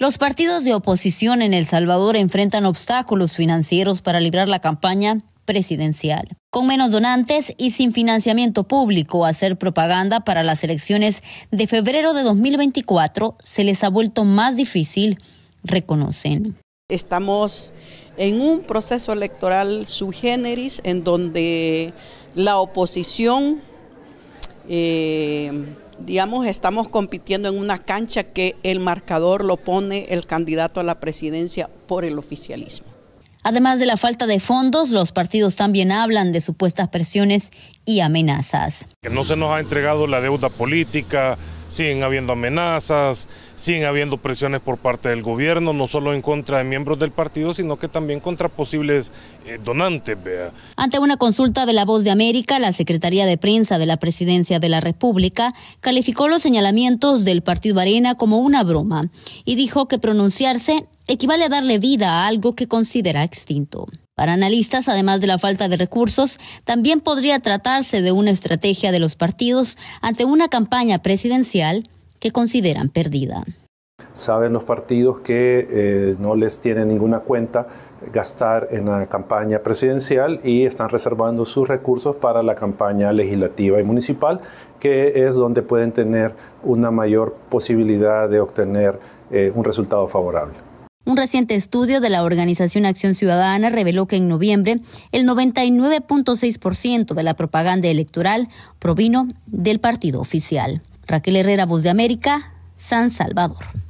Los partidos de oposición en El Salvador enfrentan obstáculos financieros para librar la campaña presidencial. Con menos donantes y sin financiamiento público, hacer propaganda para las elecciones de febrero de 2024 se les ha vuelto más difícil, reconocen. Estamos en un proceso electoral subgeneris en donde la oposición eh, digamos, estamos compitiendo en una cancha que el marcador lo pone el candidato a la presidencia por el oficialismo. Además de la falta de fondos, los partidos también hablan de supuestas presiones y amenazas. Que no se nos ha entregado la deuda política, siguen habiendo amenazas, siguen habiendo presiones por parte del gobierno, no solo en contra de miembros del partido, sino que también contra posibles eh, donantes. Ante una consulta de La Voz de América, la Secretaría de Prensa de la Presidencia de la República calificó los señalamientos del partido Arena como una broma y dijo que pronunciarse equivale a darle vida a algo que considera extinto. Para analistas, además de la falta de recursos, también podría tratarse de una estrategia de los partidos ante una campaña presidencial que consideran perdida. Saben los partidos que eh, no les tiene ninguna cuenta gastar en la campaña presidencial y están reservando sus recursos para la campaña legislativa y municipal, que es donde pueden tener una mayor posibilidad de obtener eh, un resultado favorable. Un reciente estudio de la organización Acción Ciudadana reveló que en noviembre el 99.6% de la propaganda electoral provino del partido oficial. Raquel Herrera, Voz de América, San Salvador.